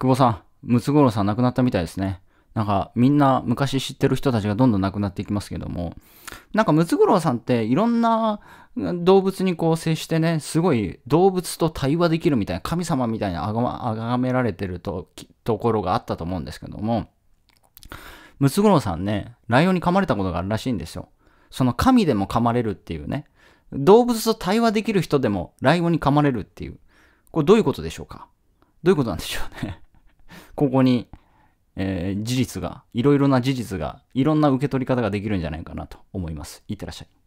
久保さん、ムツゴロウさん亡くなったみたいですね。なんかみんな昔知ってる人たちがどんどん亡くなっていきますけども、なんかムツゴロウさんっていろんな動物にこう接してね、すごい動物と対話できるみたいな、神様みたいにあがま、あがめられてるとところがあったと思うんですけども、ムツゴロウさんね、ライオンに噛まれたことがあるらしいんですよ。その神でも噛まれるっていうね、動物と対話できる人でもライオンに噛まれるっていう、これどういうことでしょうかどういうことなんでしょうねここに、えー、事実が、いろいろな事実が、いろんな受け取り方ができるんじゃないかなと思います。いってらっしゃい。